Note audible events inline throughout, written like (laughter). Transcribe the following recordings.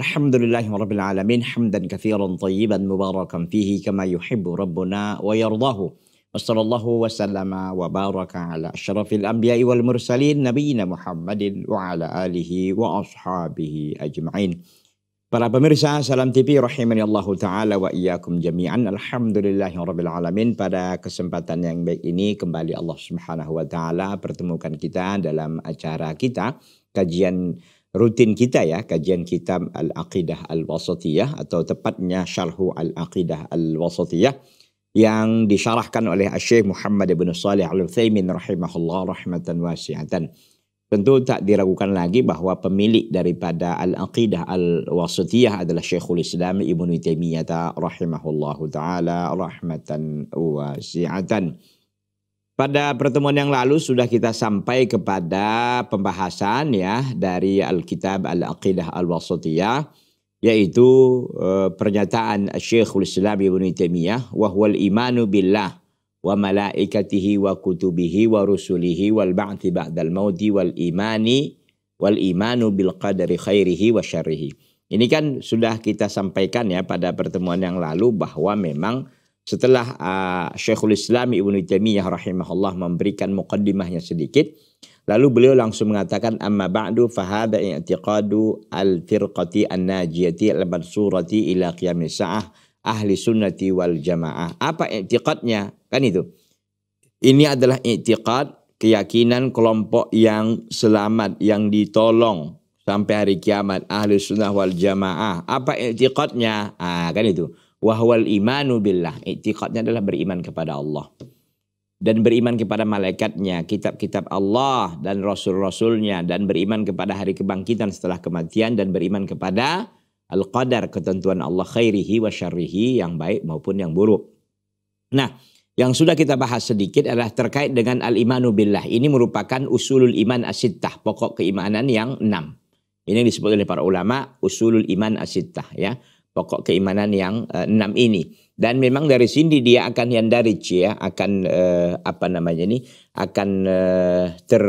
Alhamdulillahirabbil alamin hamdan katsiran tayyiban mubarakan fihi kama yuhibbu rabbuna wa yardahu. Wassallallahu wasallama wa baraka ala asyrafil anbiya'i wal mursalin nabiyina Muhammadin wa ala wa ashabihi ajma'in. Para pemirsa Salam TV rahimani Allah taala wa iyyakum jami'an. Alhamdulillahirabbil alamin. Pada kesempatan yang baik ini kembali Allah Subhanahu wa taala pertemukan kita dalam acara kita kajian rutin kita ya kajian kitab al-aqidah al-wasatiyah atau tepatnya syarhu al-aqidah al-wasatiyah yang disyarahkan oleh Syekh Muhammad bin Shalih Al-Utsaimin rahimahullah rahmatan wasi'atan. Tentu tak diragukan lagi bahawa pemilik daripada al-aqidah al-wasatiyah adalah Syekhul Islam Ibnu Taimiyah rahimahullahu taala rahmatan wasi'atan. Pada pertemuan yang lalu sudah kita sampai kepada pembahasan ya dari Alkitab Al-Aqidah Al-Wasatiyah yaitu uh, pernyataan Syekhul Islam Ibnu Taimiyah wahwal imanu billah wa malaikatihi wa kutubihi wa rusulihi wal ba'thi ba'dal mauti wal imani wal imanu bil qadari khairihi wa syarrihi. Ini kan sudah kita sampaikan ya pada pertemuan yang lalu bahwa memang setelah uh, Syekhul Islam Ibnu Taimiyah rahimahullah memberikan mukaddimahnya sedikit lalu beliau langsung mengatakan amma ba'du fahada i'tiqadu al-firqati an-najiyati al-mansurati ila qiyamis sa'ah ahli sunnati wal jamaah apa i'tiqadnya kan itu ini adalah i'tiqad keyakinan kelompok yang selamat yang ditolong sampai hari kiamat ahli sunnah wal jamaah apa i'tiqadnya ah kan itu Wahwal imanu billah. Iktiqatnya adalah beriman kepada Allah. Dan beriman kepada malaikatnya, kitab-kitab Allah dan rasul-rasulnya. Dan beriman kepada hari kebangkitan setelah kematian. Dan beriman kepada al-qadar, ketentuan Allah khairihi wa syarrihi, yang baik maupun yang buruk. Nah, yang sudah kita bahas sedikit adalah terkait dengan al-imanu billah. Ini merupakan usulul iman asittah, pokok keimanan yang enam. Ini disebut oleh para ulama usulul iman asittah ya pokok keimanan yang uh, enam ini. Dan memang dari sini dia akan yang dari ya, akan uh, apa namanya ini, akan uh, ter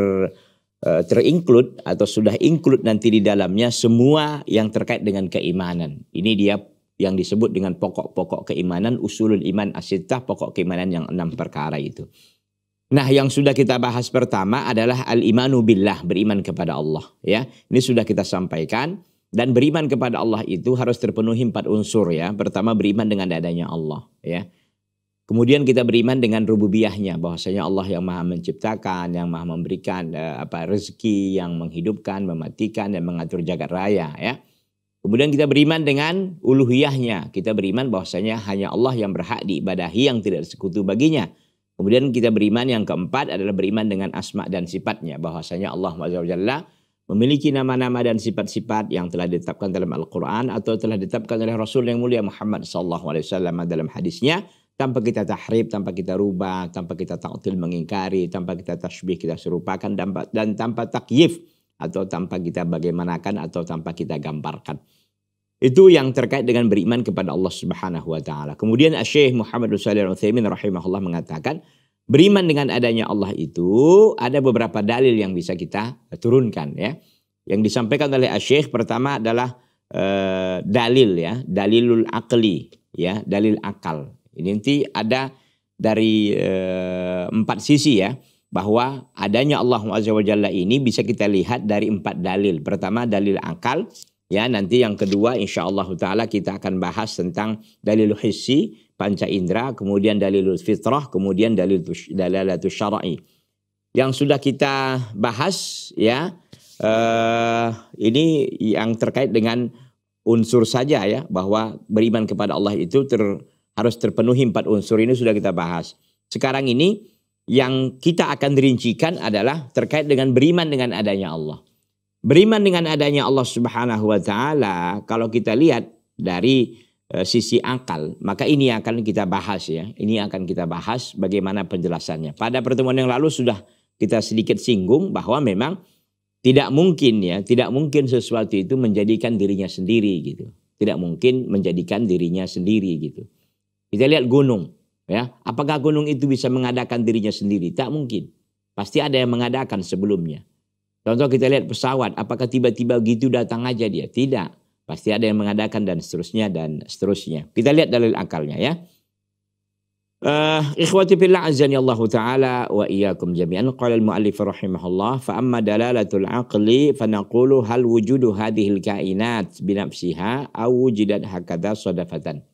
uh, terinclude atau sudah include nanti di dalamnya semua yang terkait dengan keimanan. Ini dia yang disebut dengan pokok-pokok keimanan, usulul iman asyidah pokok keimanan yang enam perkara itu. Nah, yang sudah kita bahas pertama adalah al-imanu billah, beriman kepada Allah, ya. Ini sudah kita sampaikan. Dan beriman kepada Allah itu harus terpenuhi empat unsur ya. Pertama beriman dengan adanya Allah ya. Kemudian kita beriman dengan rububiyahnya bahwasanya Allah yang Maha menciptakan, yang Maha memberikan eh, apa rezeki, yang menghidupkan, mematikan dan mengatur jagat raya ya. Kemudian kita beriman dengan uluhiyahnya. Kita beriman bahwasanya hanya Allah yang berhak diibadahi yang tidak sekutu baginya. Kemudian kita beriman yang keempat adalah beriman dengan asma dan sifatnya bahwasanya Allah Azza memiliki nama-nama dan sifat-sifat yang telah ditetapkan dalam Al-Quran atau telah ditetapkan oleh Rasul yang mulia Muhammad SAW dalam hadisnya tanpa kita tahrib, tanpa kita rubah, tanpa kita ta'til mengingkari, tanpa kita tasbih kita serupakan dan, dan tanpa takyif atau tanpa kita bagaimanakan atau tanpa kita gambarkan. Itu yang terkait dengan beriman kepada Allah Subhanahu wa taala. Kemudian Syekh Muhammad Shalih Al-Utsaimin rahimahullah mengatakan Beriman dengan adanya Allah itu ada beberapa dalil yang bisa kita turunkan ya. Yang disampaikan oleh Syekh pertama adalah e, dalil ya, dalilul akli ya, dalil akal. Ini nanti ada dari e, empat sisi ya bahwa adanya Allah Azza wa Jalla ini bisa kita lihat dari empat dalil. Pertama dalil akal, ya nanti yang kedua insya Allah taala kita akan bahas tentang dalil hissi panca indera, kemudian dalilul fitrah, kemudian dalil dalalatus syar'i. Yang sudah kita bahas ya eh, ini yang terkait dengan unsur saja ya bahwa beriman kepada Allah itu ter, harus terpenuhi empat unsur ini sudah kita bahas. Sekarang ini yang kita akan rincikan adalah terkait dengan beriman dengan adanya Allah. Beriman dengan adanya Allah Subhanahu wa taala kalau kita lihat dari Eh, sisi akal. Maka ini yang akan kita bahas ya. Ini yang akan kita bahas bagaimana penjelasannya. Pada pertemuan yang lalu sudah kita sedikit singgung bahwa memang tidak mungkin ya, tidak mungkin sesuatu itu menjadikan dirinya sendiri gitu. Tidak mungkin menjadikan dirinya sendiri gitu. Kita lihat gunung ya. Apakah gunung itu bisa mengadakan dirinya sendiri? Tak mungkin. Pasti ada yang mengadakan sebelumnya. Contoh kita lihat pesawat, apakah tiba-tiba gitu datang aja dia? Tidak Pasti ada yang mengadakan dan seterusnya dan seterusnya. Kita lihat dalil akalnya ya. Uh, ikhwati fillah azani Allah taala wa iyyakum jami'an qala al muallif rahimahullah fa amma dalalatul aqli fa naqulu hal wujudu hadhil kainat bi nafsiha aw wujidat hakadha sadafatan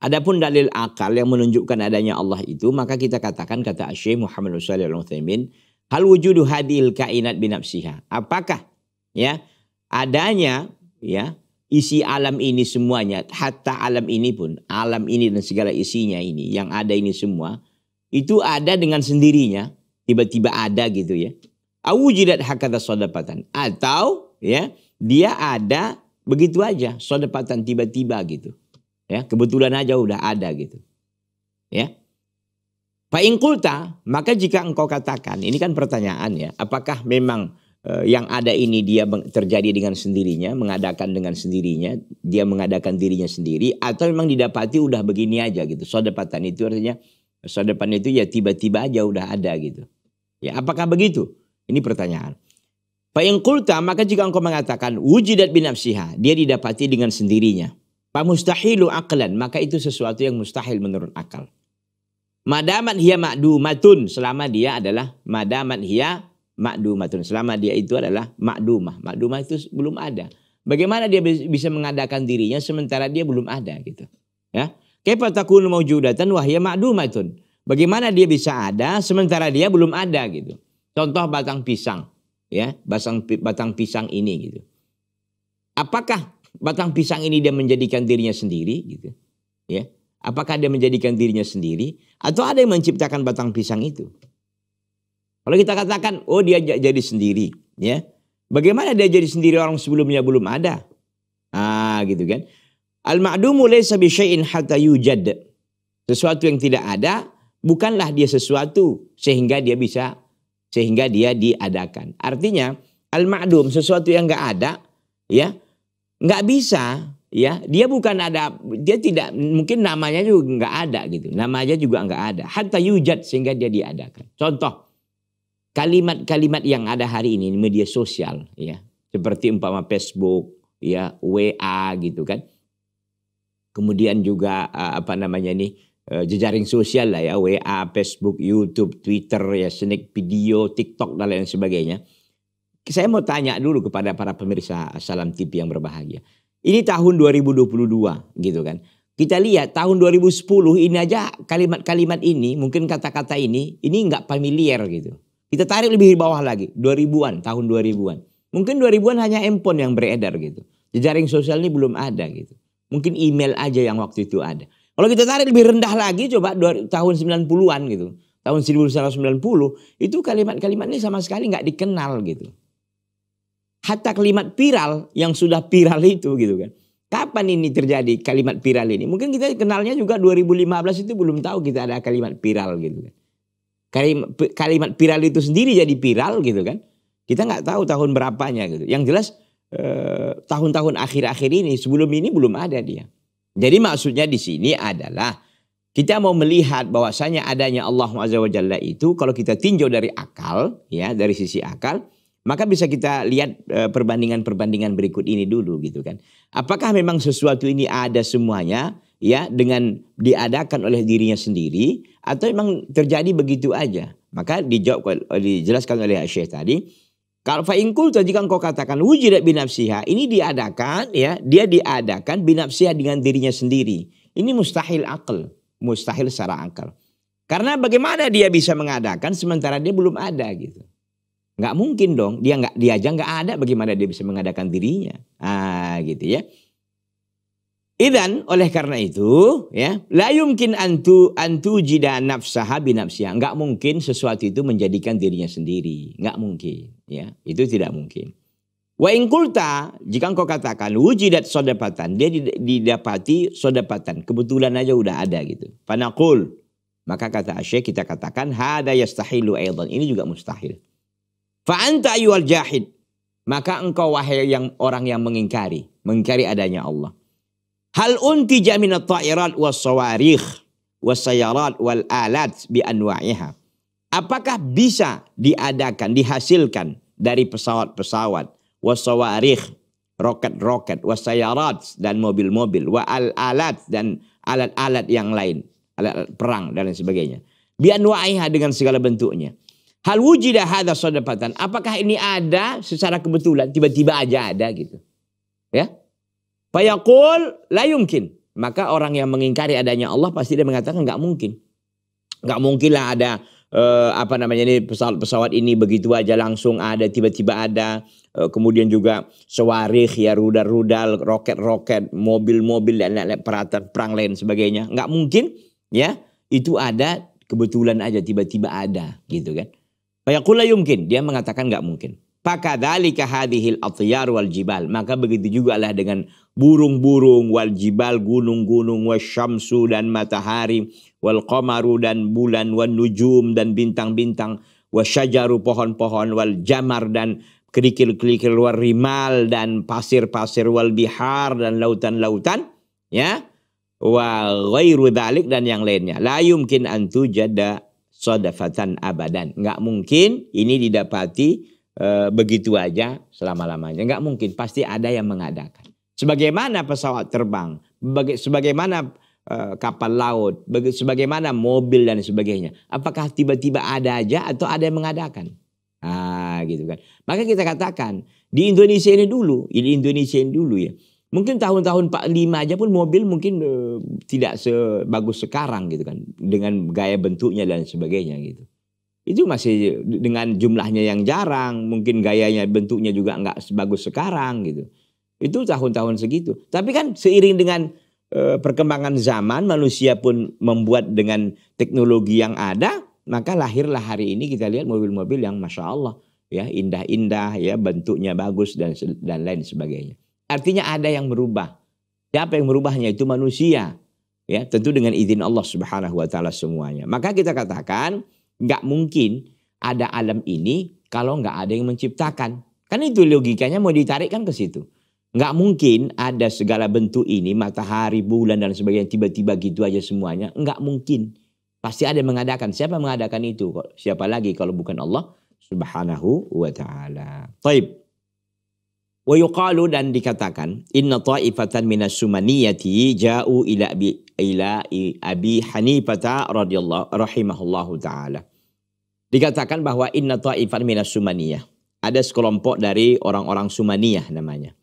Adapun dalil akal yang menunjukkan adanya Allah itu, maka kita katakan kata Syekh Muhammad Shalih Al Utsaimin, hal wujudu hadil kainat binafsiha. Apakah ya adanya ya isi alam ini semuanya hatta alam ini pun alam ini dan segala isinya ini yang ada ini semua itu ada dengan sendirinya tiba-tiba ada gitu ya awujidat hakata sodapatan atau ya dia ada begitu aja sodapatan tiba-tiba gitu ya kebetulan aja udah ada gitu ya Pak Ingkulta, maka jika engkau katakan, ini kan pertanyaan ya, apakah memang Eh, yang ada ini dia terjadi dengan sendirinya, mengadakan dengan sendirinya, dia mengadakan dirinya sendiri, atau memang didapati udah begini aja gitu. Sodepatan itu artinya depan itu ya tiba-tiba aja udah ada gitu. Ya apakah begitu? Ini pertanyaan. kulta maka jika engkau mengatakan bin binafsiha, dia didapati dengan sendirinya. pak mustahilu aklan, maka itu sesuatu yang mustahil menurut akal. Madamat hiya ma'dumatun, selama dia adalah madamat hiya makdumatun. Selama dia itu adalah makdumah. Makdumah itu belum ada. Bagaimana dia bisa mengadakan dirinya sementara dia belum ada gitu. Ya. Kaifa takunu mawjudatan wa hiya makdumatun. Bagaimana dia bisa ada sementara dia belum ada gitu. Contoh batang pisang ya, batang batang pisang ini gitu. Apakah batang pisang ini dia menjadikan dirinya sendiri gitu? Ya. Apakah dia menjadikan dirinya sendiri atau ada yang menciptakan batang pisang itu? Kalau kita katakan, oh dia jadi sendiri, ya. Bagaimana dia jadi sendiri orang sebelumnya belum ada? Ah, gitu kan. Al-ma'dumu laysa bi syai'in hatta yujad. Sesuatu yang tidak ada bukanlah dia sesuatu sehingga dia bisa sehingga dia diadakan. Artinya, al-ma'dum sesuatu yang enggak ada, ya. Enggak bisa, ya. Dia bukan ada, dia tidak mungkin namanya juga enggak ada gitu. Namanya juga enggak ada. Hatta yujad sehingga dia diadakan. Contoh, kalimat-kalimat yang ada hari ini di media sosial ya seperti umpama Facebook ya WA gitu kan kemudian juga eh, apa namanya ini eh, jejaring sosial lah ya WA Facebook YouTube Twitter ya snack video TikTok dan lain sebagainya saya mau tanya dulu kepada para pemirsa Salam TV yang berbahagia ini tahun 2022 gitu kan kita lihat tahun 2010 ini aja kalimat-kalimat ini, mungkin kata-kata ini, ini nggak familiar gitu. Kita tarik lebih bawah lagi, 2000-an, tahun 2000-an. Mungkin 2000-an hanya handphone yang beredar gitu. Jejaring sosial ini belum ada gitu. Mungkin email aja yang waktu itu ada. Kalau kita tarik lebih rendah lagi coba tahun 90-an gitu. Tahun 1990 itu kalimat-kalimat ini sama sekali nggak dikenal gitu. Hatta kalimat viral yang sudah viral itu gitu kan. Kapan ini terjadi kalimat viral ini? Mungkin kita kenalnya juga 2015 itu belum tahu kita ada kalimat viral gitu kan. Kalimat, viral itu sendiri jadi viral gitu kan. Kita nggak tahu tahun berapanya gitu. Yang jelas tahun eh, tahun-tahun akhir-akhir ini sebelum ini belum ada dia. Jadi maksudnya di sini adalah kita mau melihat bahwasanya adanya Allah Azza wa Jalla itu kalau kita tinjau dari akal ya dari sisi akal maka bisa kita lihat eh, perbandingan-perbandingan berikut ini dulu gitu kan. Apakah memang sesuatu ini ada semuanya ya dengan diadakan oleh dirinya sendiri atau memang terjadi begitu aja. Maka dijawab dijelaskan oleh Syekh tadi, kalau fa'ingkul tadi kan kau katakan wujud binafsiha, ini diadakan ya, dia diadakan binafsiha dengan dirinya sendiri. Ini mustahil akal, mustahil secara akal. Karena bagaimana dia bisa mengadakan sementara dia belum ada gitu. Nggak mungkin dong, dia nggak dia aja nggak ada bagaimana dia bisa mengadakan dirinya. Ah gitu ya. Idan oleh karena itu ya la yumkin antu antu jida nafsaha binafsiha. Enggak mungkin sesuatu itu menjadikan dirinya sendiri. Enggak mungkin ya. Itu tidak mungkin. Wa in kulta jika engkau katakan wujidat sodapatan dia didapati sodapatan kebetulan aja udah ada gitu. Panakul maka kata Asyik kita katakan hada yastahilu aidan ini juga mustahil. Fa anta ayyul jahid maka engkau wahai yang orang yang mengingkari, mengingkari adanya Allah. Hal unti jaminat ta'irat was sawarikh was sayarat wal alat bi anwa'iha. Apakah bisa diadakan, dihasilkan dari pesawat-pesawat, sawarikh roket-roket, sayarat dan mobil-mobil, wa al-alat dan alat-alat yang lain, alat, -alat perang dan lain sebagainya. anwa'iha dengan segala bentuknya. Hal wujidah hadha sodapatan. Apakah ini ada secara kebetulan, tiba-tiba aja ada gitu. Ya, Fayaqul la yumkin. Maka orang yang mengingkari adanya Allah pasti dia mengatakan nggak mungkin. Nggak lah ada eh, apa namanya ini pesawat-pesawat ini begitu aja langsung ada tiba-tiba ada eh, kemudian juga sewarih ya rudal-rudal roket-roket mobil-mobil dan lain-lain peralatan perang lain sebagainya nggak mungkin ya itu ada kebetulan aja tiba-tiba ada gitu kan Fayaqul la yumkin dia mengatakan nggak mungkin Pakadhalika hadihil atyar wal jibal. Maka begitu juga lah dengan burung-burung wal jibal, gunung-gunung syamsu dan matahari, wal qamaru dan bulan, wal nujum dan bintang-bintang, syajaru pohon-pohon, wal jamar dan kerikil-kerikil, wal rimal dan pasir-pasir, wal bihar dan lautan-lautan, ya. Wa ghairu dhalik dan yang lainnya. La yumkin antu jada sodafatan abadan. nggak mungkin ini didapati e, begitu aja selama-lamanya. Enggak mungkin, pasti ada yang mengadakan. Sebagaimana pesawat terbang, baga sebagaimana e, kapal laut, baga sebagaimana mobil dan sebagainya. Apakah tiba-tiba ada aja atau ada yang mengadakan? Ah, gitu kan. Maka kita katakan di Indonesia ini dulu, di Indonesia ini dulu ya. Mungkin tahun-tahun 45 aja pun mobil mungkin e, tidak sebagus sekarang gitu kan dengan gaya bentuknya dan sebagainya gitu itu masih dengan jumlahnya yang jarang, mungkin gayanya bentuknya juga nggak sebagus sekarang gitu. Itu tahun-tahun segitu. Tapi kan seiring dengan e, perkembangan zaman, manusia pun membuat dengan teknologi yang ada, maka lahirlah hari ini kita lihat mobil-mobil yang masya Allah ya indah-indah ya bentuknya bagus dan dan lain sebagainya. Artinya ada yang merubah. Siapa yang merubahnya itu manusia. Ya, tentu dengan izin Allah Subhanahu wa taala semuanya. Maka kita katakan nggak mungkin ada alam ini kalau nggak ada yang menciptakan. Kan itu logikanya mau ditarik kan ke situ. Nggak mungkin ada segala bentuk ini, matahari, bulan, dan sebagainya, tiba-tiba gitu aja semuanya. Nggak mungkin. Pasti ada yang mengadakan. Siapa yang mengadakan itu? Siapa lagi kalau bukan Allah subhanahu wa ta'ala. Taib. Wa yuqalu dan dikatakan inna ta'ifatan minas sumaniyati ja'u ila abi, ila abi Hanifata radhiyallahu rahimahullahu taala. Dikatakan bahwa inna ta'ifan minas sumaniyah. Ada sekelompok dari orang-orang sumaniyah namanya.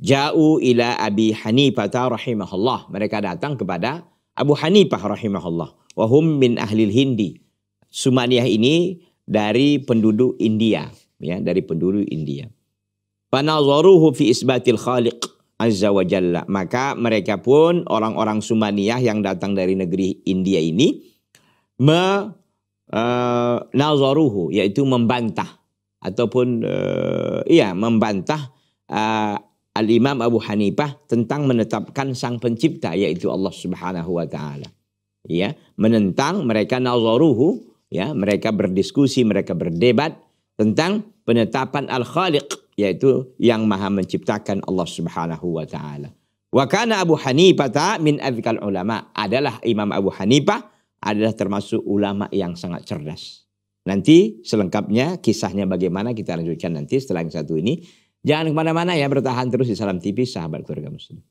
Ja'u ila Abi Hanifah rahimahullah. Mereka datang kepada Abu Hanifah rahimahullah. Wahum min ahlil hindi. Sumaniyah ini dari penduduk India. ya Dari penduduk India. Panazaruhu fi isbatil khaliq azza wa jalla. Maka mereka pun orang-orang Sumaniyah yang datang dari negeri India ini me uh, nazaruhu yaitu membantah ataupun uh, iya membantah uh, Al-Imam Abu Hanifah tentang menetapkan sang pencipta yaitu Allah Subhanahu wa taala. Ya, menentang mereka nazaruhu ya, mereka berdiskusi, mereka berdebat tentang penetapan Al-Khaliq yaitu yang Maha menciptakan Allah Subhanahu wa taala. Wa kana Abu Hanifah min adzkal ulama adalah Imam Abu Hanifah adalah termasuk ulama yang sangat cerdas. Nanti selengkapnya kisahnya bagaimana kita lanjutkan nanti setelah yang satu ini. Jangan kemana-mana ya bertahan terus di Salam TV sahabat keluarga muslim.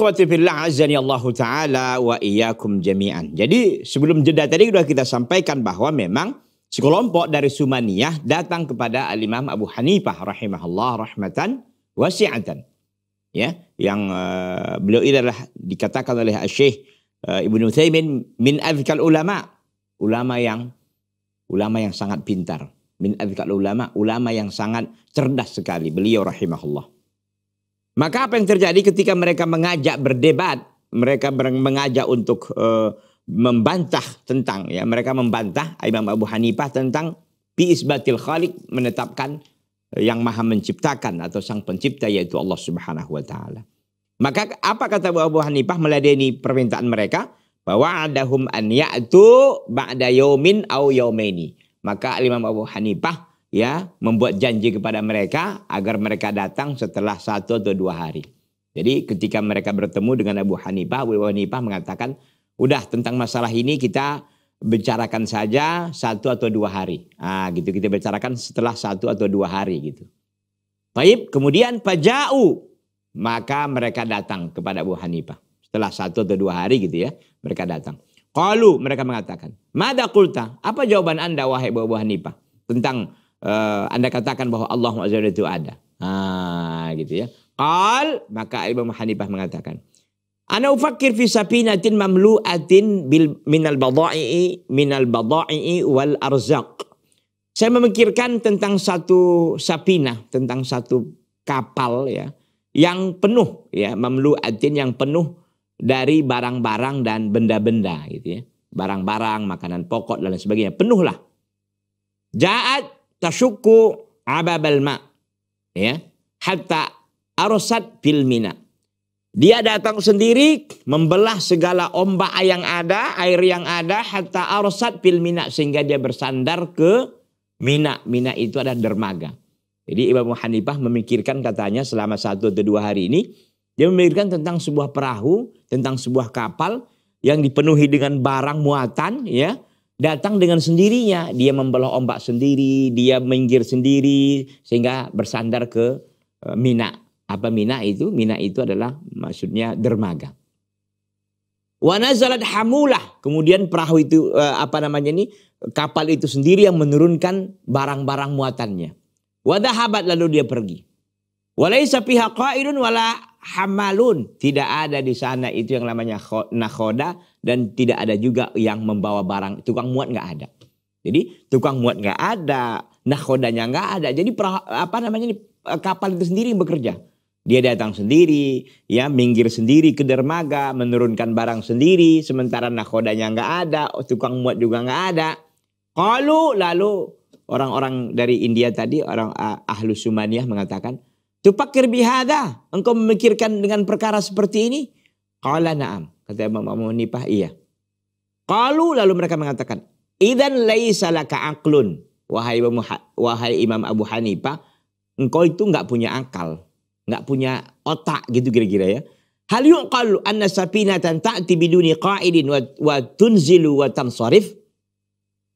Ikhwati fillah azani Allah taala wa iyyakum jami'an. Jadi sebelum jeda tadi sudah kita sampaikan bahwa memang sekelompok dari Sumaniyah datang kepada Al-Imam Abu Hanifah rahimahullah rahmatan wasi'atan. Ya, yang uh, beliau ini adalah dikatakan oleh Syekh uh, Ibnu Utsaimin min azkal ulama, ulama yang ulama yang sangat pintar, min azkal ulama, ulama yang sangat cerdas sekali beliau rahimahullah. Maka apa yang terjadi ketika mereka mengajak berdebat, mereka mengajak untuk e, membantah tentang ya, mereka membantah Imam Abu Hanifah tentang isbatil khaliq menetapkan yang maha menciptakan atau sang pencipta yaitu Allah Subhanahu wa taala. Maka apa kata Abu Hanifah meladeni permintaan mereka bahwa adahum an ya'tu ba'da yaumin au yaumaini. Maka Imam Abu Hanifah ya membuat janji kepada mereka agar mereka datang setelah satu atau dua hari. Jadi ketika mereka bertemu dengan Abu Hanifah, Abu Hanifah mengatakan, udah tentang masalah ini kita bicarakan saja satu atau dua hari. Ah gitu kita bicarakan setelah satu atau dua hari gitu. Baik, kemudian pajau maka mereka datang kepada Abu Hanifah setelah satu atau dua hari gitu ya mereka datang. Kalau mereka mengatakan, mada kulta apa jawaban anda wahai Abu Hanifah tentang uh, Anda katakan bahwa Allah Azza itu ada. Ah, gitu ya. Qal maka Imam Hanifah mengatakan Ana ufakir fi mamlu mamlu'atin bil minal bada'i minal bada'i wal arzaq. Saya memikirkan tentang satu sapina, tentang satu kapal ya yang penuh ya atin yang penuh dari barang-barang dan benda-benda gitu ya. Barang-barang, makanan pokok dan lain sebagainya. Penuhlah. Ja'at tasyukku ababal ma ya hatta arsat bil mina dia datang sendiri membelah segala ombak yang ada, air yang ada, hatta arsat bil mina sehingga dia bersandar ke mina. Mina itu ada dermaga. Jadi Imam Hanifah memikirkan katanya selama satu atau dua hari ini, dia memikirkan tentang sebuah perahu, tentang sebuah kapal yang dipenuhi dengan barang muatan, ya, datang dengan sendirinya. Dia membelah ombak sendiri, dia minggir sendiri sehingga bersandar ke eh, Mina. Apa Mina itu? Mina itu adalah maksudnya dermaga. Wanazalat hamulah. Kemudian perahu itu eh, apa namanya ini? Kapal itu sendiri yang menurunkan barang-barang muatannya. Wadahabat lalu dia pergi. Walaysa qa'idun wala hamalun. Tidak ada di sana itu yang namanya nakhoda dan tidak ada juga yang membawa barang. Tukang muat nggak ada. Jadi tukang muat nggak ada, nakhodanya nggak ada. Jadi apa namanya ini, kapal itu sendiri yang bekerja. Dia datang sendiri, ya minggir sendiri ke dermaga, menurunkan barang sendiri. Sementara nakhodanya nggak ada, tukang muat juga nggak ada. Kalau lalu orang-orang dari India tadi, orang ah, ahlu Sumaniyah mengatakan, Tupakir bihada. Engkau memikirkan dengan perkara seperti ini? Qala na'am. Kata Imam Abu Hanifah, iya. Qalu lalu mereka mengatakan, idan laisa laka Wahai Imam, wahai Imam Abu Hanifah, engkau itu nggak punya akal, nggak punya otak gitu kira-kira ya. Hal yuqalu anna safinatan ta'ti biduni qa'idin wa, wa tunzilu wa tansarif?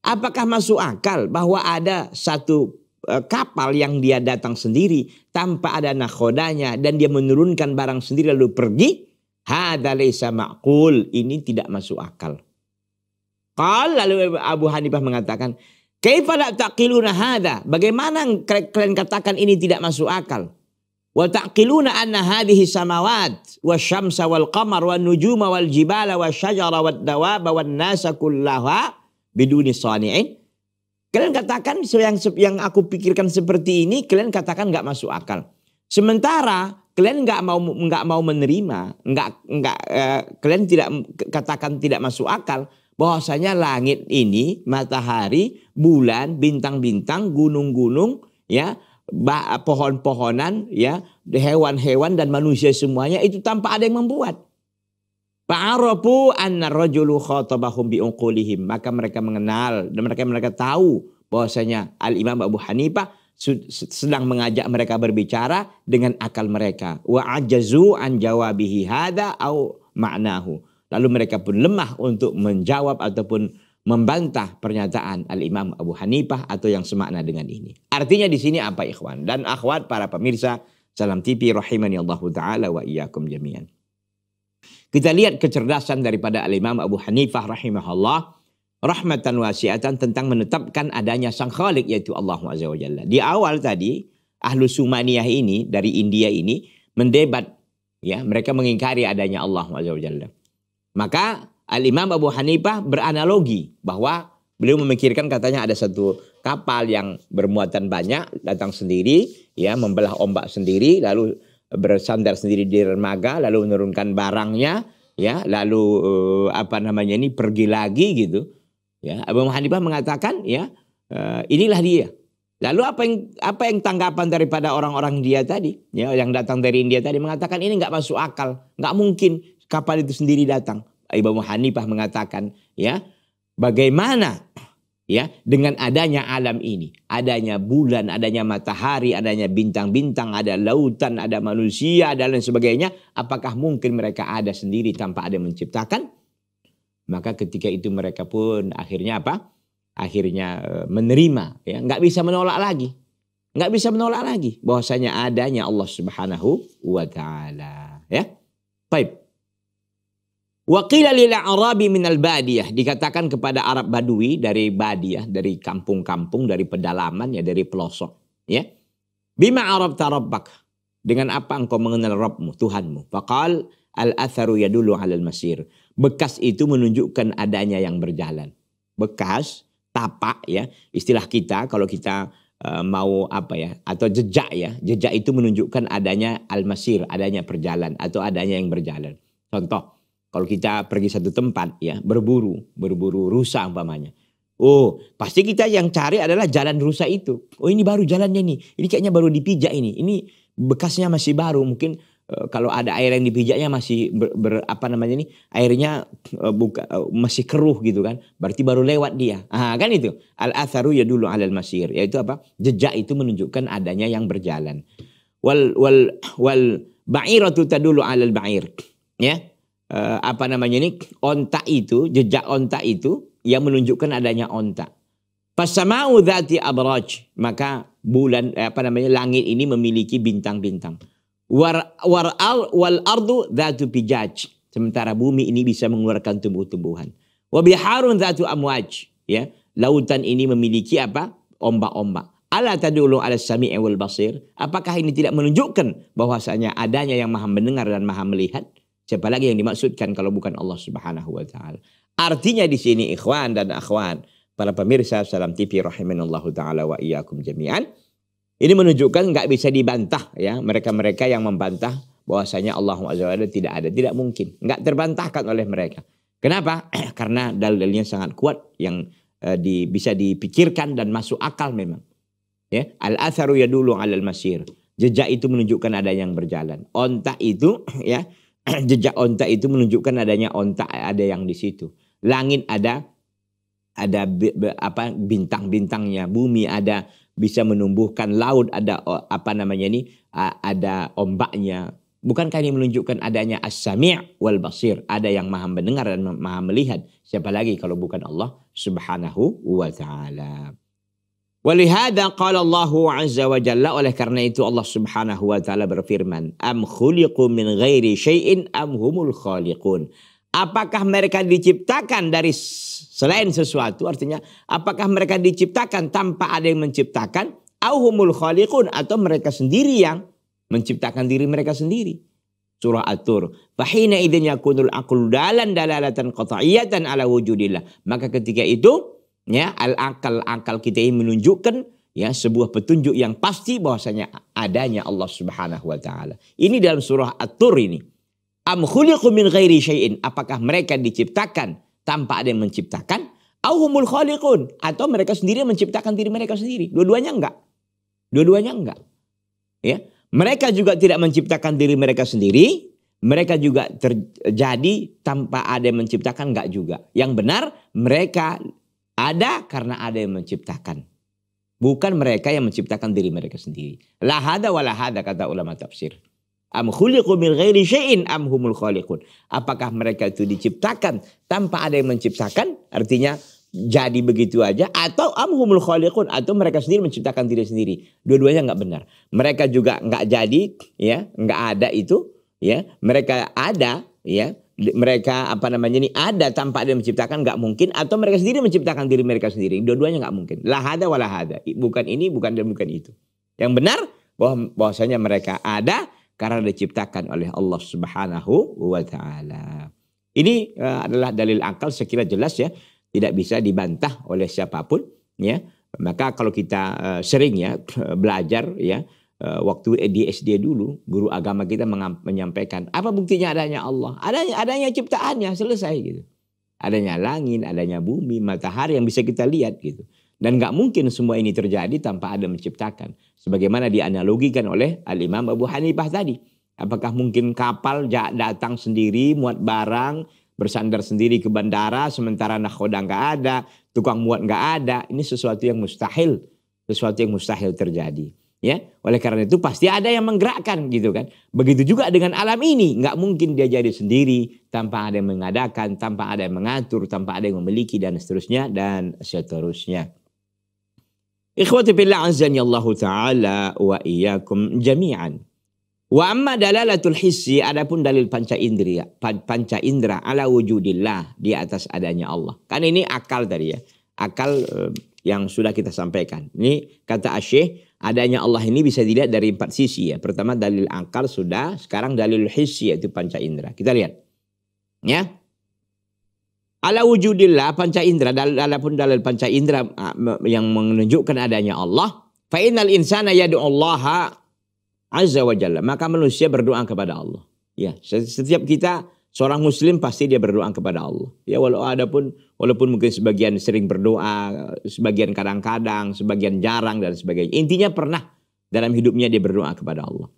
Apakah masuk akal bahwa ada satu Eh, kapal yang dia datang sendiri tanpa ada nakhodanya dan dia menurunkan barang sendiri lalu pergi hadza laisa ini tidak masuk akal qal lalu Abu Hanifah mengatakan kaifa taqiluna hadza bagaimana kalian katakan ini tidak masuk akal wa taqiluna anna hadhihi samawat wa syamsa wal qamar wa nujuma wal jibala wa syajara wa dawaba wa nasa kullaha biduni sani'in Kalian katakan yang yang aku pikirkan seperti ini, kalian katakan nggak masuk akal. Sementara kalian nggak mau nggak mau menerima, nggak nggak eh, kalian tidak katakan tidak masuk akal bahwasanya langit ini, matahari, bulan, bintang-bintang, gunung-gunung, ya, pohon-pohonan, ya, hewan-hewan dan manusia semuanya itu tanpa ada yang membuat. Fa'arafu anna rajulu khatabahum bi'unqulihim. Maka mereka mengenal dan mereka mereka tahu bahwasanya Al-Imam Abu Hanifah sedang mengajak mereka berbicara dengan akal mereka. Wa ajazu an jawabihi hada au ma'nahu. Lalu mereka pun lemah untuk menjawab ataupun membantah pernyataan Al-Imam Abu Hanifah atau yang semakna dengan ini. Artinya di sini apa ikhwan dan akhwat para pemirsa Salam tipi rahimani Allah taala wa iyyakum jami'an. Kita lihat kecerdasan daripada Al-Imam Abu Hanifah rahimahullah rahmatan wasiatan tentang menetapkan adanya sang khalik yaitu Allah Azza wa Di awal tadi ahlu sumaniyah ini dari India ini mendebat ya mereka mengingkari adanya Allah Azza wa Maka Al-Imam Abu Hanifah beranalogi bahwa beliau memikirkan katanya ada satu kapal yang bermuatan banyak datang sendiri ya membelah ombak sendiri lalu bersandar sendiri di dermaga lalu menurunkan barangnya ya lalu uh, apa namanya ini pergi lagi gitu ya Abu Hanifah mengatakan ya eh, inilah dia lalu apa yang apa yang tanggapan daripada orang-orang dia tadi ya yang datang dari India tadi mengatakan ini nggak masuk akal nggak mungkin kapal itu sendiri datang Ibu Hanifah mengatakan ya bagaimana ya dengan adanya alam ini adanya bulan adanya matahari adanya bintang-bintang ada lautan ada manusia dan lain sebagainya apakah mungkin mereka ada sendiri tanpa ada yang menciptakan maka ketika itu mereka pun akhirnya apa akhirnya eh, menerima ya nggak bisa menolak lagi nggak bisa menolak lagi bahwasanya adanya Allah Subhanahu wa taala ya baik Wakil lil Arabi minal Badiyah dikatakan kepada Arab Badui dari Badiyah, dari kampung-kampung, dari pedalaman ya, dari pelosok, ya. Bima Arab tarabbak dengan apa engkau mengenal Rabbmu, Tuhanmu. Fakal al atharu yadulu alal masir. Bekas itu menunjukkan adanya yang berjalan. Bekas, tapak ya, istilah kita kalau kita uh, mau apa ya atau jejak ya jejak itu menunjukkan adanya al-masir adanya perjalanan atau adanya yang berjalan contoh kalau kita pergi satu tempat ya berburu, berburu rusa umpamanya. Oh, pasti kita yang cari adalah jalan rusa itu. Oh, ini baru jalannya nih. Ini kayaknya baru dipijak ini. Ini bekasnya masih baru. Mungkin eh, kalau ada air yang dipijaknya masih ber, ber apa namanya nih? Airnya uh, buka uh, masih keruh gitu kan. Berarti baru lewat dia. Ah, kan itu. Al atharu ya dulu al masir. Yaitu apa? Jejak itu menunjukkan adanya yang berjalan. Wal wal wal ba'iratu tadulu al ba'ir. Ya uh, apa namanya ini ontak itu jejak ontak itu yang menunjukkan adanya onta. pasamau dzati abraj, maka bulan eh, apa namanya langit ini memiliki bintang-bintang. War, war al, wal ardu dzatu bijaj, sementara bumi ini bisa mengeluarkan tumbuh-tumbuhan. Wa biharun dzatu amwaj, ya. Lautan ini memiliki apa? ombak-ombak. Ala tadulung ala sami'i wal basir. Apakah ini tidak menunjukkan bahwasanya adanya yang maha mendengar dan maha melihat? Siapa lagi yang dimaksudkan kalau bukan Allah Subhanahu wa taala? Artinya di sini ikhwan dan akhwan, para pemirsa Salam TV rahimanallahu taala wa iyyakum jami'an. Ini menunjukkan nggak bisa dibantah ya mereka-mereka yang membantah bahwasanya Allah Azza tidak ada, tidak mungkin, nggak terbantahkan oleh mereka. Kenapa? (clears throat) Karena dalilnya sangat kuat yang eh, di, bisa dipikirkan dan masuk akal memang. Ya, al atharu yadulu alal masir. Jejak itu menunjukkan ada yang berjalan. Ontak itu (clears throat) ya (clears throat) jejak onta itu menunjukkan adanya onta ada yang di situ. Langit ada ada apa bintang-bintangnya, bumi ada bisa menumbuhkan, laut ada apa namanya ini ada ombaknya. Bukankah ini menunjukkan adanya as-sami' wal basir, ada yang maha mendengar dan maha melihat. Siapa lagi kalau bukan Allah Subhanahu wa taala. Walihada qala Allahu azza wa jalla oleh karena itu Allah Subhanahu wa taala berfirman, "Am khuliqu min ghairi syai'in am humul khaliqun?" Apakah mereka diciptakan dari selain sesuatu? Artinya, apakah mereka diciptakan tanpa ada yang menciptakan? Au humul khaliqun atau mereka sendiri yang menciptakan diri mereka sendiri? Surah At-Tur. Fahina idzin yakunul aqlu dalan dalalatan qat'iyatan ala wujudillah. Maka ketika itu ya al-akal akal kita ini menunjukkan ya sebuah petunjuk yang pasti bahwasanya adanya Allah Subhanahu wa taala. Ini dalam surah At-Tur ini. Am khuliqu min ghairi syai'in? Apakah mereka diciptakan tanpa ada yang menciptakan? Auhumul khaliqun atau mereka sendiri menciptakan diri mereka sendiri? Dua-duanya enggak. Dua-duanya enggak. Ya. Mereka juga tidak menciptakan diri mereka sendiri, mereka juga terjadi tanpa ada yang menciptakan enggak juga. Yang benar mereka ada karena ada yang menciptakan. Bukan mereka yang menciptakan diri mereka sendiri. Lahada walahada kata ulama tafsir. Am min ghairi syai'in am humul khaliqun. Apakah mereka itu diciptakan tanpa ada yang menciptakan? Artinya jadi begitu aja atau amhumul khaliqun atau mereka sendiri menciptakan diri sendiri. Dua-duanya nggak benar. Mereka juga nggak jadi ya, nggak ada itu ya. Mereka ada ya, mereka apa namanya ini ada tanpa ada yang menciptakan nggak mungkin atau mereka sendiri menciptakan diri mereka sendiri dua-duanya nggak mungkin lah ada lahada ada bukan ini bukan dan bukan itu yang benar bahwa bahwasanya mereka ada karena diciptakan oleh Allah Subhanahu wa taala ini eh, adalah dalil akal sekira jelas ya tidak bisa dibantah oleh siapapun ya maka kalau kita uh, sering ya eh, belajar ya Eh, waktu di SD dulu guru agama kita menyampaikan apa buktinya adanya Allah adanya adanya ciptaannya selesai gitu adanya langit adanya bumi matahari yang bisa kita lihat gitu dan nggak mungkin semua ini terjadi tanpa ada menciptakan sebagaimana dianalogikan oleh Al Imam Abu Hanifah tadi apakah mungkin kapal datang sendiri muat barang bersandar sendiri ke bandara sementara nakhoda nggak ada tukang muat nggak ada ini sesuatu yang mustahil sesuatu yang mustahil terjadi ya oleh karena itu pasti ada yang menggerakkan gitu kan begitu juga dengan alam ini nggak mungkin dia jadi sendiri tanpa ada yang mengadakan tanpa ada yang mengatur tanpa ada yang memiliki dan seterusnya dan seterusnya ikhwati billah azan Allah taala wa iyyakum jami'an Wa amma dalalatul hissi adapun dalil panca indera panca indera ala wujudillah di atas adanya Allah. Kan ini akal tadi ya. Akal eh, yang sudah kita sampaikan. Ini kata Asyih, adanya Allah ini bisa dilihat dari empat sisi ya. Pertama dalil akal sudah, sekarang dalil hissi yaitu panca indera. Kita lihat. Ya. Ala wujudillah panca indera, pun dalil panca indera ah, yang menunjukkan adanya Allah. Fa'inal innal insana Allaha azza wa jalla. Maka manusia berdoa kepada Allah. Ya, setiap kita Seorang muslim pasti dia berdoa kepada Allah. Ya walau ada pun walaupun mungkin sebagian sering berdoa, sebagian kadang-kadang, sebagian jarang dan sebagainya. Intinya pernah dalam hidupnya dia berdoa kepada Allah.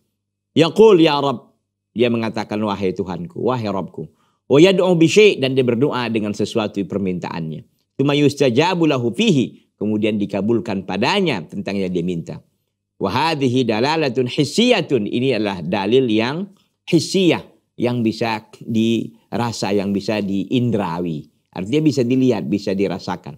Yaqul ya Rabb, dia mengatakan wahai Tuhanku, wahai Rabbku. Wa yad'u bi dan dia berdoa dengan sesuatu permintaannya. Tuma yustajabu lahu fihi, kemudian dikabulkan padanya tentang yang dia minta. Wa hadhihi dalalatun hissiyatun, ini adalah dalil yang hissiyah yang bisa dirasa, yang bisa diindrawi. Artinya bisa dilihat, bisa dirasakan.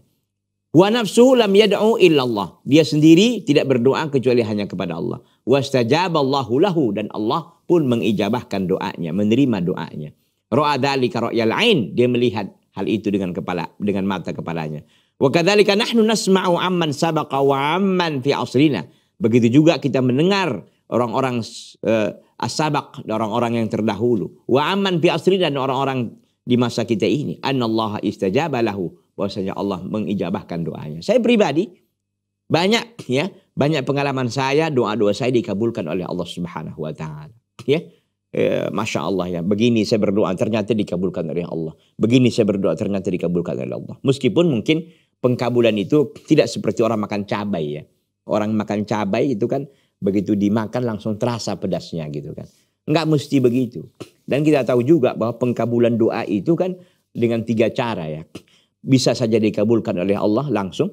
Wa nafsuhu lam yad'u illallah. Dia sendiri tidak berdoa kecuali hanya kepada Allah. Wastajaballahu lahu dan Allah pun mengijabahkan doanya, menerima doanya. Ra'a dzalika ra'yal ain, dia melihat hal itu dengan kepala dengan mata kepalanya. Wa kadzalika nahnu nasma'u amman sabaqa wa amman fi asrina. Begitu juga kita mendengar orang-orang uh, asabak orang-orang yang terdahulu wa aman bi asri dan orang-orang di masa kita ini anallaha allah istajabalahu, bahwasanya Allah mengijabahkan doanya saya pribadi banyak ya banyak pengalaman saya doa-doa saya dikabulkan oleh Allah Subhanahu wa taala ya e, Masya Allah ya, begini saya berdoa ternyata dikabulkan oleh Allah. Begini saya berdoa ternyata dikabulkan oleh Allah. Meskipun mungkin pengkabulan itu tidak seperti orang makan cabai ya. Orang makan cabai itu kan begitu dimakan langsung terasa pedasnya gitu kan. Enggak mesti begitu. Dan kita tahu juga bahwa pengkabulan doa itu kan dengan tiga cara ya. Bisa saja dikabulkan oleh Allah langsung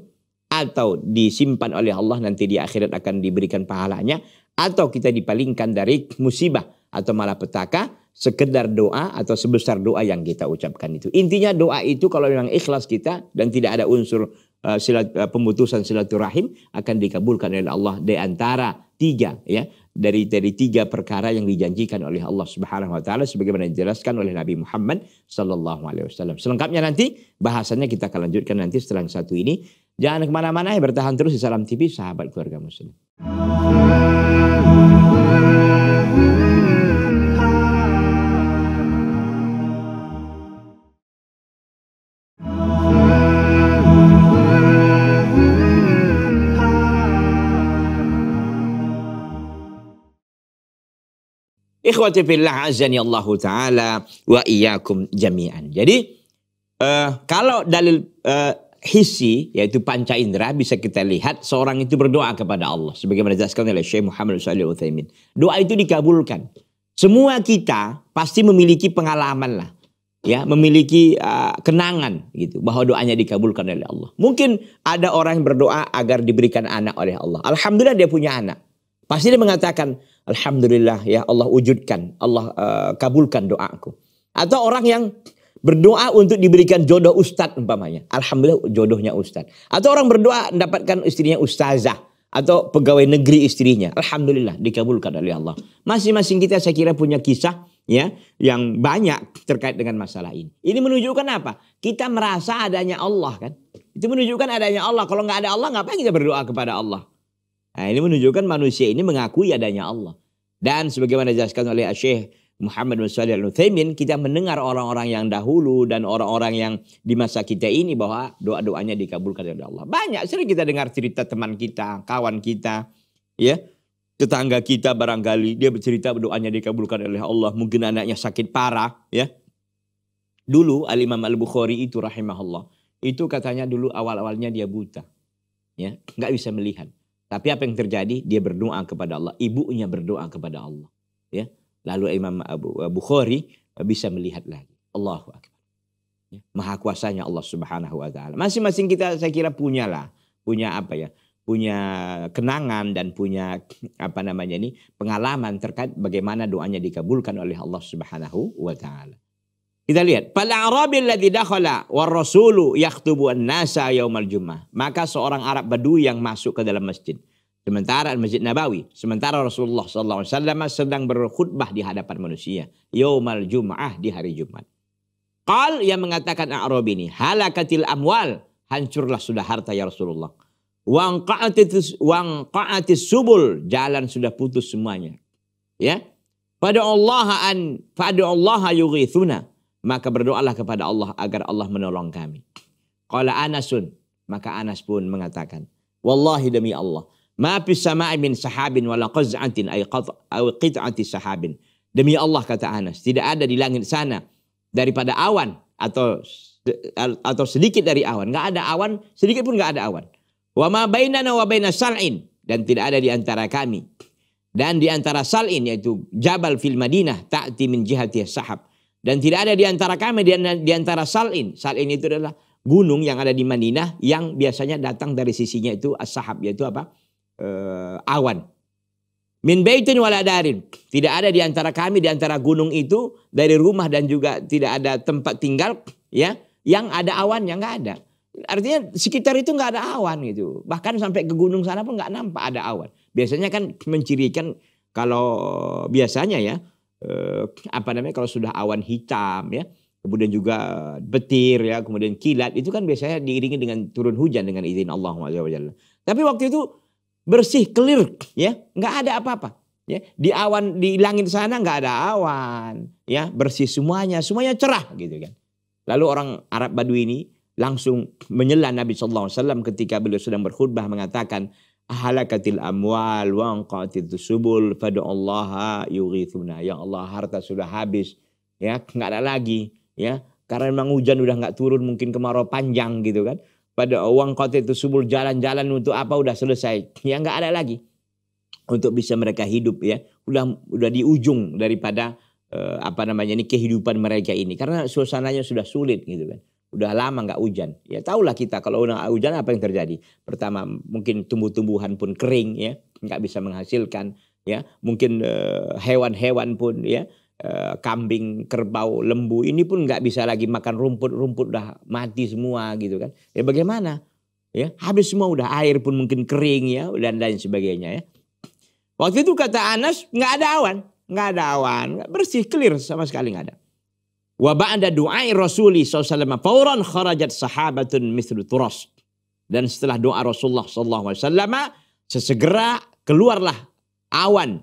atau disimpan oleh Allah nanti di akhirat akan diberikan pahalanya atau kita dipalingkan dari musibah atau malah petaka sekedar doa atau sebesar doa yang kita ucapkan itu. Intinya doa itu kalau memang ikhlas kita dan tidak ada unsur uh, silat, uh, pemutusan silaturahim akan dikabulkan oleh Allah di antara tiga ya dari dari tiga perkara yang dijanjikan oleh Allah Subhanahu wa taala sebagaimana dijelaskan oleh Nabi Muhammad sallallahu alaihi wasallam. Selengkapnya nanti bahasannya kita akan lanjutkan nanti setelah yang satu ini. Jangan kemana-mana ya bertahan terus di Salam TV sahabat keluarga muslim. Ikhwati fillah azani ya Allah taala wa iyyakum jami'an. Jadi uh, kalau dalil uh, hisi yaitu panca indera bisa kita lihat seorang itu berdoa kepada Allah sebagaimana dijelaskan oleh Syekh Muhammad Shalih Utsaimin. Doa itu dikabulkan. Semua kita pasti memiliki pengalaman lah ya memiliki uh, kenangan gitu bahwa doanya dikabulkan oleh Allah. Mungkin ada orang yang berdoa agar diberikan anak oleh Allah. Alhamdulillah dia punya anak. Pasti dia mengatakan, Alhamdulillah ya Allah wujudkan, Allah uh, kabulkan doaku. Atau orang yang berdoa untuk diberikan jodoh ustadz umpamanya. Alhamdulillah jodohnya ustadz. Atau orang berdoa mendapatkan istrinya ustazah atau pegawai negeri istrinya. Alhamdulillah dikabulkan oleh Allah. Masing-masing kita saya kira punya kisah ya yang banyak terkait dengan masalah ini. Ini menunjukkan apa? Kita merasa adanya Allah kan. Itu menunjukkan adanya Allah. Kalau nggak ada Allah ngapain kita berdoa kepada Allah? Nah, ini menunjukkan manusia ini mengakui adanya Allah. Dan sebagaimana dijelaskan oleh Syekh Muhammad bin Shalih al utsaimin kita mendengar orang-orang yang dahulu dan orang-orang yang di masa kita ini bahwa doa-doanya dikabulkan oleh Allah. Banyak sering kita dengar cerita teman kita, kawan kita, ya tetangga kita barangkali dia bercerita doanya dikabulkan oleh Allah mungkin anaknya sakit parah ya dulu Al Imam Al Bukhari itu rahimahullah itu katanya dulu awal-awalnya dia buta ya nggak bisa melihat tapi apa yang terjadi? Dia berdoa kepada Allah. Ibunya berdoa kepada Allah. Ya. Lalu Imam Abu eh, Bukhari eh, bisa melihat lagi. Allahu Akbar. Ya. Maha kuasanya Allah Subhanahu wa taala. Masing-masing kita saya kira punya lah, punya apa ya? punya kenangan dan punya apa namanya ini pengalaman terkait bagaimana doanya dikabulkan oleh Allah Subhanahu wa taala. Kita lihat, Pada arabil ladzi dakhala war rasulu yaktubu an-nasa yaumal jumah. Maka seorang Arab Badui yang masuk ke dalam masjid. Sementara Masjid Nabawi, sementara Rasulullah SAW alaihi wasallam sedang berkhutbah di hadapan manusia yaumal jumah di hari Jumat. Qal yang mengatakan Arab ini, halakatil amwal, hancurlah sudah harta ya Rasulullah. Wangqa'atis wangqa'atis subul, jalan sudah putus semuanya. Ya. Pada Allah an pada Allah yughithuna maka berdoalah kepada Allah agar Allah menolong kami. Qala Anasun, maka Anas pun mengatakan, wallahi demi Allah, ma sama'i min sahabin wala qaz'atin ay qit'ati sahabin. Demi Allah kata Anas, tidak ada di langit sana daripada awan atau atau sedikit dari awan, nggak ada awan, sedikit pun nggak ada awan. Wa ma bainana wa baina sal'in dan tidak ada di antara kami dan di antara sal'in yaitu Jabal fil Madinah ta'ti min jihati sahab dan tidak ada di antara kami, di antara Salin. Salin itu adalah gunung yang ada di Madinah yang biasanya datang dari sisinya itu as-sahab, yaitu apa? E, awan. Min baitin wala darin. Tidak ada di antara kami, di antara gunung itu, dari rumah dan juga tidak ada tempat tinggal, ya, yang ada awan yang nggak ada. Artinya sekitar itu nggak ada awan gitu. Bahkan sampai ke gunung sana pun nggak nampak ada awan. Biasanya kan mencirikan kalau biasanya ya eh, apa namanya kalau sudah awan hitam ya kemudian juga petir ya kemudian kilat itu kan biasanya diiringi dengan turun hujan dengan izin Allah Subhanahu Tapi waktu itu bersih clear ya nggak ada apa-apa ya di awan di langit sana nggak ada awan ya bersih semuanya semuanya cerah gitu kan. Lalu orang Arab Badui ini langsung menyela Nabi Shallallahu Alaihi Wasallam ketika beliau sedang berkhutbah mengatakan halakatil amwal wa anqatil subul Allah yughithuna. Ya Allah harta sudah habis ya nggak ada lagi ya karena memang hujan udah nggak turun mungkin kemarau panjang gitu kan pada uang kota itu subur jalan-jalan untuk apa udah selesai ya nggak ada lagi untuk bisa mereka hidup ya udah udah di ujung daripada eh, apa namanya ini kehidupan mereka ini karena suasananya sudah sulit gitu kan udah lama nggak hujan. Ya tahulah kita kalau udah gak hujan apa yang terjadi. Pertama mungkin tumbuh-tumbuhan pun kering ya, nggak bisa menghasilkan ya. Mungkin eh, hewan-hewan uh, pun ya uh, kambing, kerbau, lembu ini pun nggak bisa lagi makan rumput-rumput udah mati semua gitu kan. Ya bagaimana? Ya, habis semua udah air pun mungkin kering ya dan lain sebagainya ya. Waktu itu kata Anas nggak ada awan, nggak ada awan, gak bersih clear sama sekali nggak ada. Wa ba'da du'ai Rasuli SAW fauran kharajat sahabatun mithlu turas. Dan setelah doa Rasulullah SAW, sesegera keluarlah awan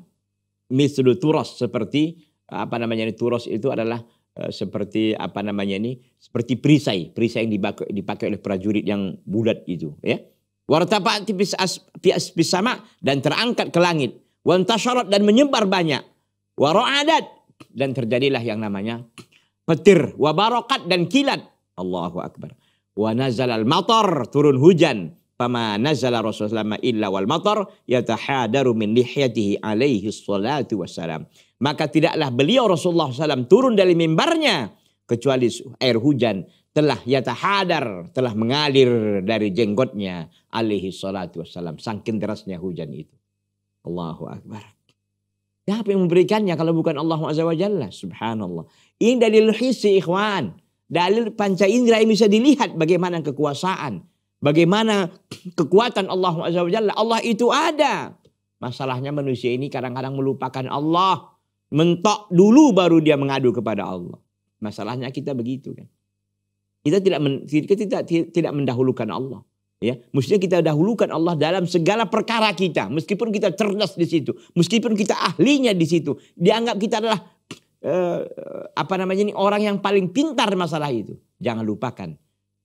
mithlu turas seperti apa namanya ini turas itu adalah eh, seperti apa namanya ini seperti perisai perisai yang dipakai, dipakai oleh prajurit yang bulat itu ya pak tipis as, sama dan terangkat ke langit wantasyarat dan menyebar banyak waroadat dan terjadilah yang namanya petir, wa barokat dan kilat. Allahu Akbar. Wa al matar, turun hujan. Fama nazala Rasulullah illa wal matar yatahadaru min lihyatihi alaihi salatu wassalam. Maka tidaklah beliau Rasulullah SAW turun dari mimbarnya. Kecuali air hujan telah yatahadar, telah mengalir dari jenggotnya alaihi salatu wassalam. Sangkin derasnya hujan itu. Allahu Akbar. Siapa yang memberikannya kalau bukan Allah Azza wa Jalla? Subhanallah. Ini dalil hissi ya ikhwan. Dalil panca indera yang bisa dilihat bagaimana kekuasaan. Bagaimana kekuatan Allah SWT. Allah itu ada. Masalahnya manusia ini kadang-kadang melupakan Allah. Mentok dulu baru dia mengadu kepada Allah. Masalahnya kita begitu kan. Kita tidak men, kita tidak tidak mendahulukan Allah. Ya, mestinya kita dahulukan Allah dalam segala perkara kita, meskipun kita cerdas di situ, meskipun kita ahlinya di situ, dianggap kita adalah eh, apa namanya ini orang yang paling pintar masalah itu. Jangan lupakan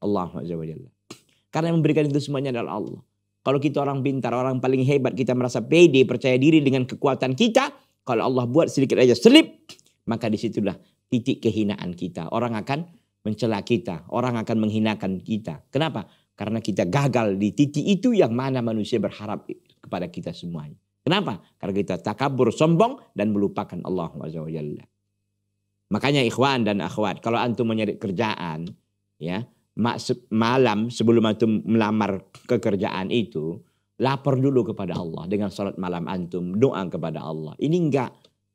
Allah Jalla. Karena yang memberikan itu semuanya adalah Allah. Kalau kita orang pintar, orang paling hebat, kita merasa pede, percaya diri dengan kekuatan kita. Kalau Allah buat sedikit aja selip, maka disitulah titik kehinaan kita. Orang akan mencela kita, orang akan menghinakan kita. Kenapa? Karena kita gagal di titik itu yang mana manusia berharap kepada kita semuanya. Kenapa? Karena kita takabur, sombong dan melupakan Allah Subhanahu wa Makanya ikhwan dan akhwat, kalau antum mencari kerjaan, ya malam sebelum antum melamar kekerjaan itu, lapor dulu kepada Allah dengan sholat malam antum, doa kepada Allah. Ini enggak.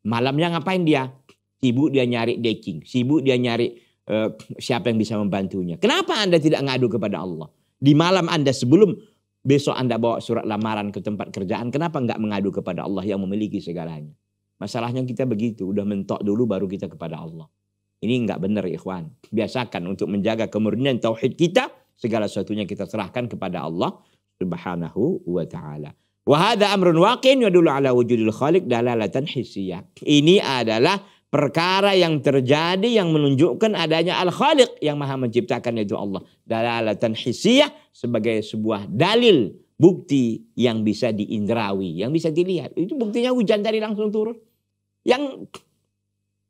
Malamnya ngapain dia? Sibuk dia nyari daking, sibuk dia nyari uh, siapa yang bisa membantunya. Kenapa Anda tidak ngadu kepada Allah? Di malam Anda sebelum besok Anda bawa surat lamaran ke tempat kerjaan, kenapa enggak mengadu kepada Allah yang memiliki segalanya? Masalahnya kita begitu, udah mentok dulu baru kita kepada Allah. Ini enggak benar ikhwan. Biasakan untuk menjaga kemurnian tauhid kita, segala sesuatunya kita serahkan kepada Allah Subhanahu wa taala. Wa amrun waqin yadullu ala wujudil khaliq dalalatan hissiyah. Ini adalah perkara yang terjadi yang menunjukkan adanya Al-Khaliq yang Maha menciptakan yaitu Allah. Dalalatan hissiyah sebagai sebuah dalil bukti yang bisa diindrawi, yang bisa dilihat. Itu buktinya hujan tadi langsung turun. Yang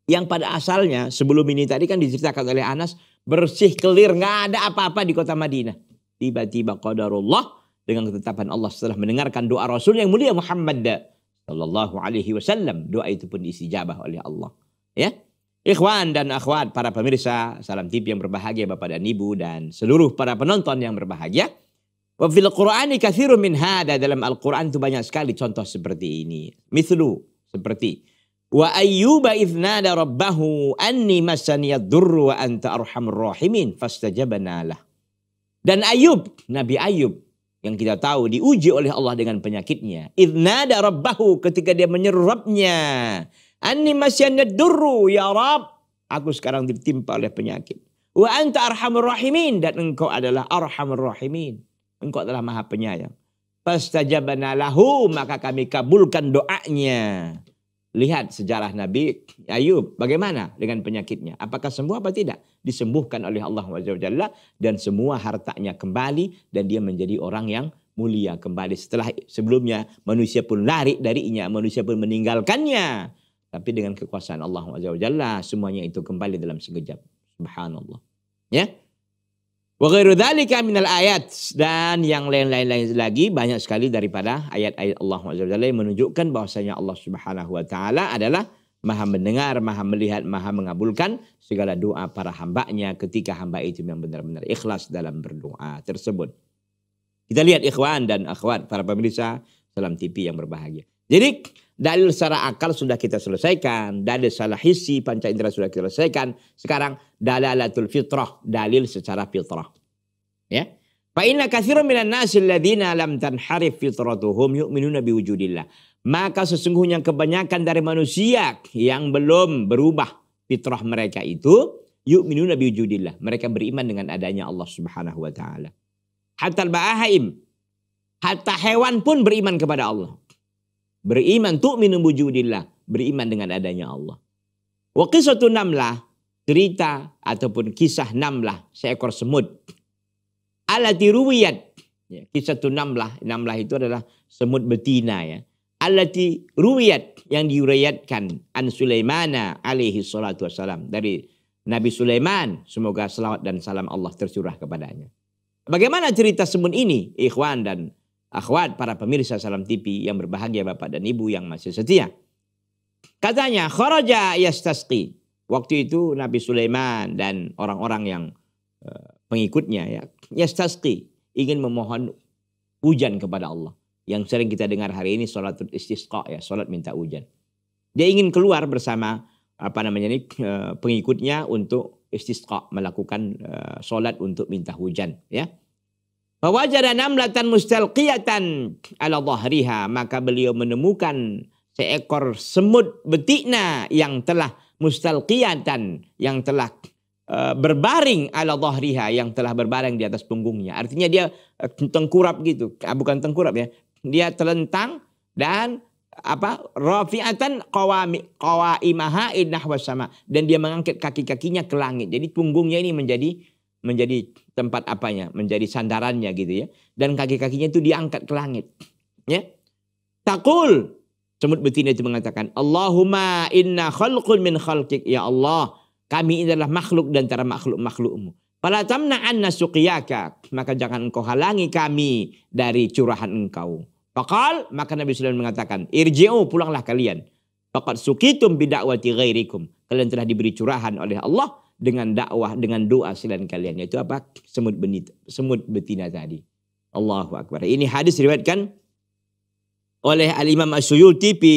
yang pada asalnya sebelum ini tadi kan diceritakan oleh Anas bersih kelir nggak ada apa-apa di kota Madinah. Tiba-tiba qadarullah dengan ketetapan Allah setelah mendengarkan doa Rasul yang mulia Muhammad sallallahu alaihi wasallam doa itu pun diijabah oleh Allah. Ya. Ikhwan dan akhwat para pemirsa, salam tip yang berbahagia Bapak dan Ibu dan seluruh para penonton yang berbahagia. Wa fil Qur'ani kathiru min hada dalam Al-Qur'an itu banyak sekali contoh seperti ini. Mithlu seperti wa ayyuba idznada rabbahu anni massani durru wa anta arhamur rahimin fastajabna lah. Dan Ayub, Nabi Ayub yang kita tahu diuji oleh Allah dengan penyakitnya. Idnada rabbahu ketika dia menyeru Rabbnya. Anni masyana durru ya Rabb. Aku sekarang ditimpa oleh penyakit. Wa anta arhamur rahimin. Dan engkau adalah arhamur rahimin engkau telah maha penyayang. Fastajabana lahu maka kami kabulkan doanya. Lihat sejarah Nabi Ayub bagaimana dengan penyakitnya. Apakah sembuh apa tidak? Disembuhkan oleh Allah Jalla dan semua hartanya kembali dan dia menjadi orang yang mulia kembali setelah sebelumnya manusia pun lari darinya, manusia pun meninggalkannya. Tapi dengan kekuasaan Allah Jalla semuanya itu kembali dalam sekejap. Subhanallah. Ya. Wa ghairu dzalika ayat dan yang lain-lain lagi banyak sekali daripada ayat-ayat Allah Subhanahu yang menunjukkan bahwasanya Allah Subhanahu wa taala adalah Maha mendengar, maha melihat, maha mengabulkan segala doa para hambanya ketika hamba itu yang benar-benar ikhlas dalam berdoa tersebut. Kita lihat ikhwan dan akhwat, para pemirsa dalam TV yang berbahagia. Jadi Dalil secara akal sudah kita selesaikan. Dalil secara hisi, panca indera sudah kita selesaikan. Sekarang dalalatul fitrah, dalil secara fitrah. Ya. Fa'inna kathirun minan nasi alladziina lam tanharif fitratuhum yu'minuna biwujudillah. Maka sesungguhnya kebanyakan dari manusia yang belum berubah fitrah mereka itu yu'minuna biwujudillah. Mereka beriman dengan adanya Allah Subhanahu wa taala. Hatta bahaim, hatta hewan pun beriman kepada Allah. Beriman minum wujudillah. Beriman dengan adanya Allah. Wa enam namlah. Cerita ataupun kisah namlah. Seekor semut. Alati ruwiyat. Ya, kisah tu enam Namlah itu adalah semut betina ya. Alati ruwiyat. Yang diurayatkan. An Sulaimana alaihi salatu wassalam. Dari Nabi Sulaiman. Semoga selawat dan salam Allah tersurah kepadanya. Bagaimana cerita semut ini? Ikhwan dan akhwat para pemirsa Salam TV yang berbahagia Bapak dan Ibu yang masih setia. Katanya kharaja yastasqi. Waktu itu Nabi Sulaiman dan orang-orang yang eh, pengikutnya ya yastasqi ingin memohon hujan kepada Allah. Yang sering kita dengar hari ini salat istisqa ya, salat minta hujan. Dia ingin keluar bersama apa namanya ini eh, pengikutnya untuk istisqa melakukan eh, sholat untuk minta hujan ya. Fawajada namlatan mustalqiyatan ala dhahriha. Maka beliau menemukan seekor semut betina yang telah mustalqiyatan. Yang telah uh, berbaring ala dhahriha. Yang telah berbaring di atas punggungnya. Artinya dia uh, tengkurap gitu. Ah, bukan tengkurap ya. Dia telentang dan apa rafi'atan qawami qawaimaha idnah sama dan dia mengangkat kaki-kakinya ke langit. Jadi punggungnya ini menjadi menjadi tempat apanya, menjadi sandarannya gitu ya. Dan kaki-kakinya itu diangkat ke langit. Ya. Takul. Semut betina itu mengatakan, Allahumma inna khalqun min khalqik. Ya Allah, kami ini adalah makhluk dan antara makhluk-makhlukmu. Fala anna suqiyaka. Maka jangan engkau halangi kami dari curahan engkau. Pakal, maka Nabi Sulaiman mengatakan, Irji'u, pulanglah kalian. Fakat sukitum bidakwati ghairikum. Kalian telah diberi curahan oleh Allah dengan dakwah, dengan doa selain kalian. itu apa? Semut benit, semut betina tadi. Allahu Akbar. Ini hadis diriwayatkan oleh Al-Imam As-Suyuti fi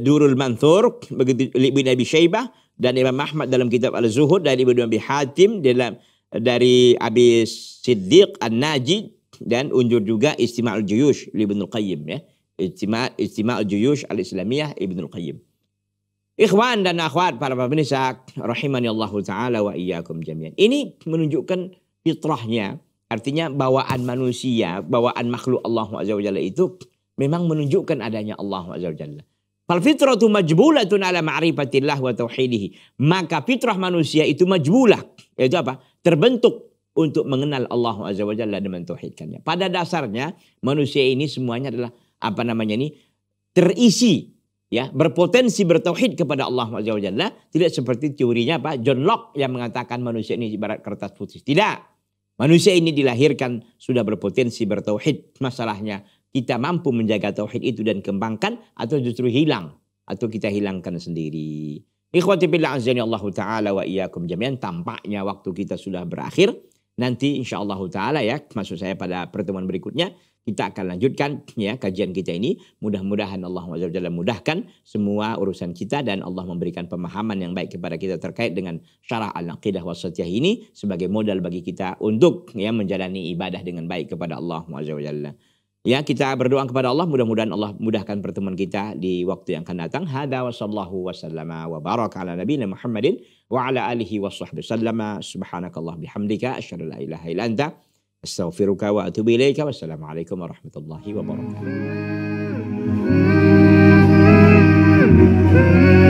Durul Manthur, begitu Ibnu Abi Syaibah dan Imam Ahmad dalam kitab Al-Zuhud dari Ibnu Abi Hatim dalam dari Abi Siddiq an Najid dan unjur juga Istima'ul Juyush Ibnu Qayyim ya. Istima' Istima'ul Juyush Al-Islamiyah Ibnu Qayyim. Ikhwan dan akhwat para pemirsa rahimani Allah taala wa iyyakum jami'an. Ini menunjukkan fitrahnya, artinya bawaan manusia, bawaan makhluk Allah Azza wa itu memang menunjukkan adanya Allah Azza wa Jalla. Fal fitratu majbulatun ala ma'rifatillah wa tauhidihi. Maka fitrah manusia itu majbulah, yaitu apa? Terbentuk untuk mengenal Allah Azza wa Jalla dan mentauhidkannya. Pada dasarnya manusia ini semuanya adalah apa namanya ini terisi ya berpotensi bertauhid kepada Allah Jalla tidak seperti teorinya Pak John Locke yang mengatakan manusia ini ibarat kertas putih. Tidak. Manusia ini dilahirkan sudah berpotensi bertauhid. Masalahnya kita mampu menjaga tauhid itu dan kembangkan atau justru hilang atau kita hilangkan sendiri. Ikhwati billah azza Allah taala wa iyyakum jami'an tampaknya waktu kita sudah berakhir. Nanti insya Allah Ta'ala ya, maksud saya pada pertemuan berikutnya, kita akan lanjutkan ya kajian kita ini. Mudah-mudahan Allah Jalla mudahkan semua urusan kita dan Allah memberikan pemahaman yang baik kepada kita terkait dengan syarah al-aqidah wasatiyah ini sebagai modal bagi kita untuk ya menjalani ibadah dengan baik kepada Allah Jalla. Ya, kita berdoa kepada Allah mudah-mudahan Allah mudahkan pertemuan kita di waktu yang akan datang. Hada wa sallallahu wa sallama wa baraka ala nabina Muhammadin wa ala alihi wa sahbihi sallama. Subhanakallah bihamdika asyhadu la ilaha illa anta astaghfiruka wa atubu ilaika. Wassalamualaikum warahmatullahi wabarakatuh.